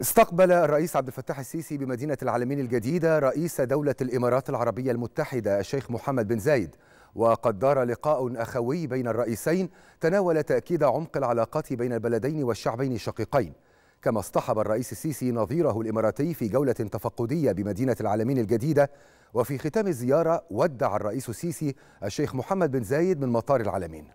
استقبل الرئيس عبد الفتاح السيسي بمدينة العالمين الجديدة رئيس دولة الإمارات العربية المتحدة الشيخ محمد بن زايد وقد دار لقاء أخوي بين الرئيسين تناول تأكيد عمق العلاقات بين البلدين والشعبين الشقيقين كما اصطحب الرئيس السيسي نظيره الإماراتي في جولة تفقدية بمدينة العالمين الجديدة وفي ختام الزيارة ودع الرئيس السيسي الشيخ محمد بن زايد من مطار العالمين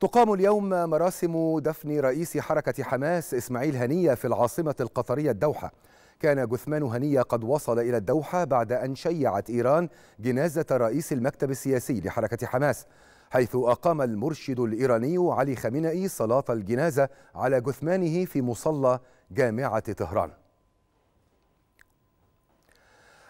تقام اليوم مراسم دفن رئيس حركة حماس إسماعيل هنية في العاصمة القطرية الدوحة كان جثمان هنية قد وصل إلى الدوحة بعد أن شيعت إيران جنازة رئيس المكتب السياسي لحركة حماس حيث أقام المرشد الإيراني علي خامنئي صلاة الجنازة على جثمانه في مصلى جامعة طهران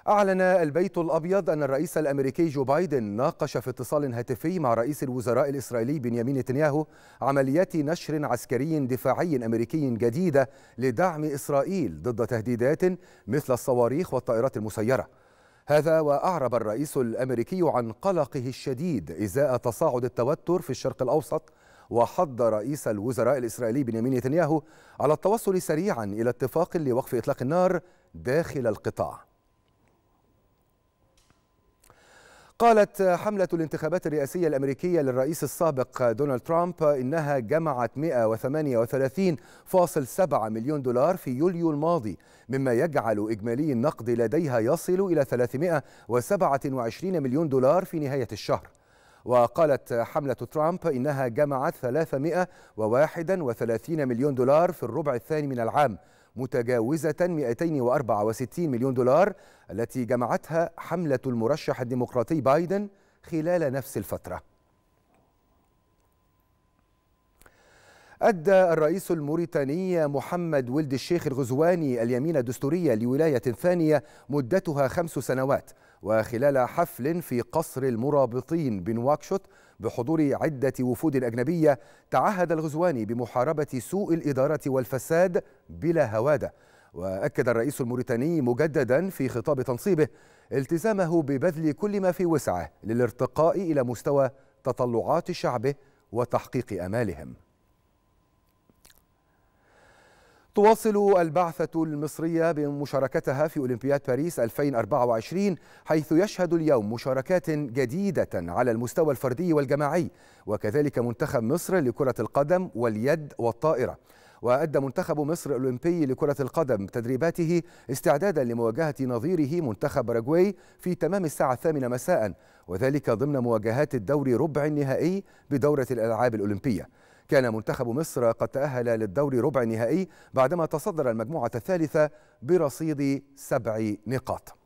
أعلن البيت الأبيض أن الرئيس الأمريكي جو بايدن ناقش في اتصال هاتفي مع رئيس الوزراء الإسرائيلي بنيامين نتنياهو عمليات نشر عسكري دفاعي أمريكي جديدة لدعم إسرائيل ضد تهديدات مثل الصواريخ والطائرات المسيرة هذا وأعرب الرئيس الأمريكي عن قلقه الشديد إزاء تصاعد التوتر في الشرق الأوسط وحض رئيس الوزراء الإسرائيلي بنيامين نتنياهو على التوصل سريعا إلى اتفاق لوقف إطلاق النار داخل القطاع قالت حملة الانتخابات الرئاسية الأمريكية للرئيس السابق دونالد ترامب إنها جمعت 138.7 مليون دولار في يوليو الماضي مما يجعل إجمالي النقد لديها يصل إلى 327 مليون دولار في نهاية الشهر وقالت حملة ترامب إنها جمعت 331 مليون دولار في الربع الثاني من العام متجاوزة 264 مليون دولار التي جمعتها حملة المرشح الديمقراطي بايدن خلال نفس الفترة أدى الرئيس الموريتاني محمد ولد الشيخ الغزواني اليمين الدستورية لولاية ثانية مدتها خمس سنوات وخلال حفل في قصر المرابطين بنواكشوت بحضور عدة وفود أجنبية تعهد الغزواني بمحاربة سوء الإدارة والفساد بلا هوادة وأكد الرئيس الموريتاني مجددا في خطاب تنصيبه التزامه ببذل كل ما في وسعه للارتقاء إلى مستوى تطلعات شعبه وتحقيق أمالهم تواصل البعثة المصرية بمشاركتها في أولمبياد باريس 2024 حيث يشهد اليوم مشاركات جديدة على المستوى الفردي والجماعي وكذلك منتخب مصر لكرة القدم واليد والطائرة وأدى منتخب مصر الأولمبي لكرة القدم تدريباته استعدادا لمواجهة نظيره منتخب باراجواي في تمام الساعة الثامنة مساء وذلك ضمن مواجهات الدور ربع النهائي بدورة الألعاب الأولمبية كان منتخب مصر قد تأهل للدور ربع النهائي بعدما تصدر المجموعة الثالثة برصيد سبع نقاط